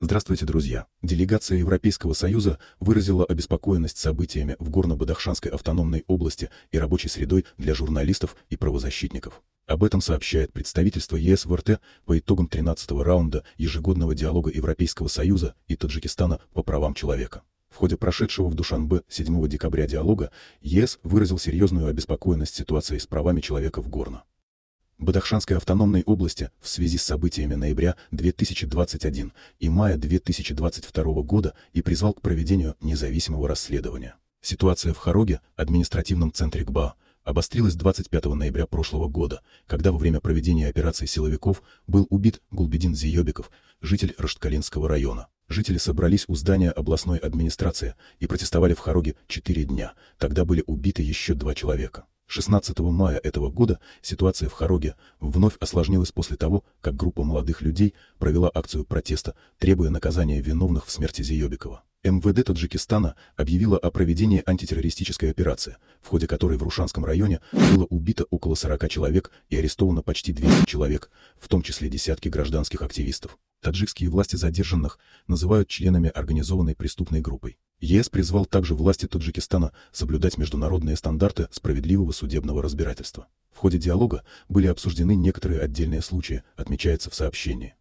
Здравствуйте, друзья! Делегация Европейского Союза выразила обеспокоенность событиями в Горно-Бадахшанской автономной области и рабочей средой для журналистов и правозащитников. Об этом сообщает представительство ЕС в РТ по итогам 13-го раунда ежегодного диалога Европейского Союза и Таджикистана по правам человека. В ходе прошедшего в Душанбе 7 декабря диалога ЕС выразил серьезную обеспокоенность ситуацией с правами человека в Горно. Бадахшанской автономной области в связи с событиями ноября 2021 и мая 2022 года и призвал к проведению независимого расследования. Ситуация в Хароге, административном центре ГБА, обострилась 25 ноября прошлого года, когда во время проведения операции силовиков был убит Гулбедин Зиёбиков, житель Рашткалинского района. Жители собрались у здания областной администрации и протестовали в Хароге 4 дня, тогда были убиты еще два человека. 16 мая этого года ситуация в Хороге вновь осложнилась после того, как группа молодых людей провела акцию протеста, требуя наказания виновных в смерти Зиёбикова. МВД Таджикистана объявило о проведении антитеррористической операции, в ходе которой в Рушанском районе было убито около 40 человек и арестовано почти 200 человек, в том числе десятки гражданских активистов. Таджикские власти задержанных называют членами организованной преступной группой. ЕС призвал также власти Таджикистана соблюдать международные стандарты справедливого судебного разбирательства. В ходе диалога были обсуждены некоторые отдельные случаи, отмечается в сообщении.